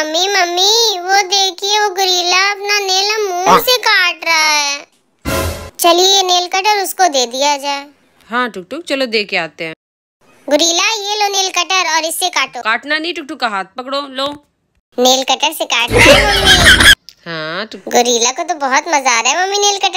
Mummy mummy वो देखिए वो गुरीला अपना नेल मुंह हाँ। से काट रहा है चलिए नेल कटर उसको दे दिया जाए हाँ टुक टुक चलो दे के आते हैं गुरीला ये लो नेल कटर और इससे काटो काटना नहीं टुक टुक का हाथ पकड़ो लो नेल कटर से काटना हाँ गुरीला को तो बहुत मजा आ रहा है मम्मी नेल कटर